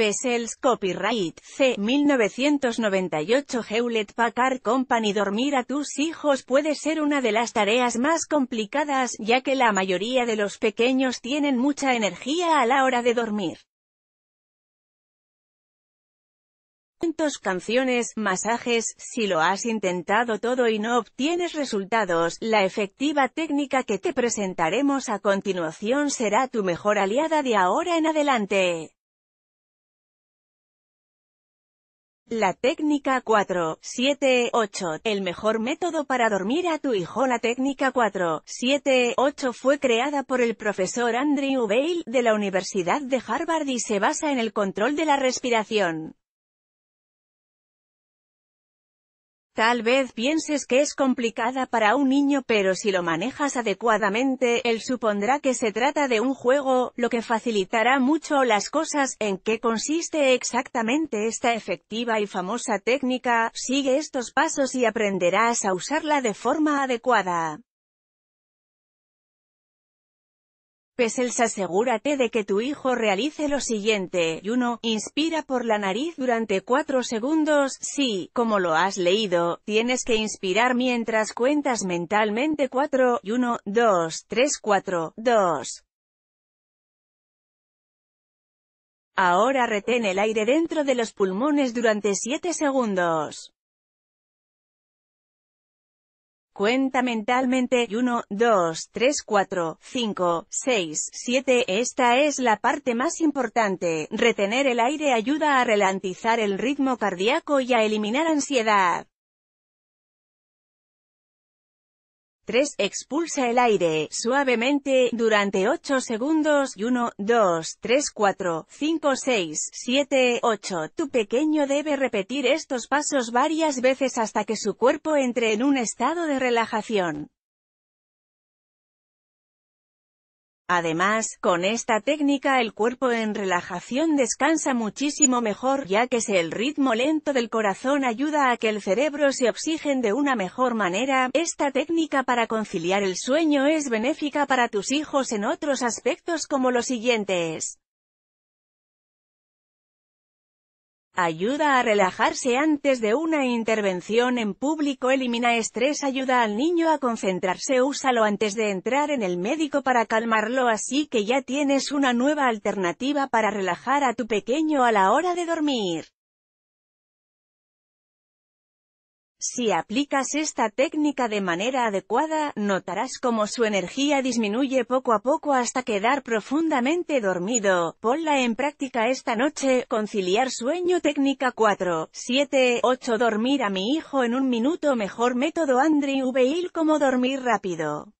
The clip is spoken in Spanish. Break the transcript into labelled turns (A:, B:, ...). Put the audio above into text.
A: Besells Copyright C. 1998 Hewlett Packard Company Dormir a tus hijos puede ser una de las tareas más complicadas, ya que la mayoría de los pequeños tienen mucha energía a la hora de dormir. canciones, masajes, si lo has intentado todo y no obtienes resultados, la efectiva técnica que te presentaremos a continuación será tu mejor aliada de ahora en adelante. La técnica 4, 7, 8, el mejor método para dormir a tu hijo. La técnica 4, 8 fue creada por el profesor Andrew Vale de la Universidad de Harvard y se basa en el control de la respiración. Tal vez pienses que es complicada para un niño pero si lo manejas adecuadamente, él supondrá que se trata de un juego, lo que facilitará mucho las cosas, en qué consiste exactamente esta efectiva y famosa técnica, sigue estos pasos y aprenderás a usarla de forma adecuada. Pesels asegúrate de que tu hijo realice lo siguiente. 1. Inspira por la nariz durante 4 segundos. Sí, como lo has leído, tienes que inspirar mientras cuentas mentalmente 4, 1, 2, 3, 4, 2. Ahora retén el aire dentro de los pulmones durante 7 segundos cuenta mentalmente, 1, 2, 3, 4, 5, 6, 7, esta es la parte más importante, retener el aire ayuda a ralentizar el ritmo cardíaco y a eliminar ansiedad. 3. Expulsa el aire, suavemente, durante 8 segundos, y 1, 2, 3, 4, 5, 6, 7, 8. Tu pequeño debe repetir estos pasos varias veces hasta que su cuerpo entre en un estado de relajación. Además, con esta técnica el cuerpo en relajación descansa muchísimo mejor, ya que si el ritmo lento del corazón ayuda a que el cerebro se oxigen de una mejor manera, esta técnica para conciliar el sueño es benéfica para tus hijos en otros aspectos como los siguientes. Ayuda a relajarse antes de una intervención en público Elimina estrés Ayuda al niño a concentrarse Úsalo antes de entrar en el médico para calmarlo Así que ya tienes una nueva alternativa para relajar a tu pequeño a la hora de dormir. Si aplicas esta técnica de manera adecuada, notarás como su energía disminuye poco a poco hasta quedar profundamente dormido. Ponla en práctica esta noche, conciliar sueño técnica 4, 7, 8 dormir a mi hijo en un minuto mejor método Andrew Veil como dormir rápido.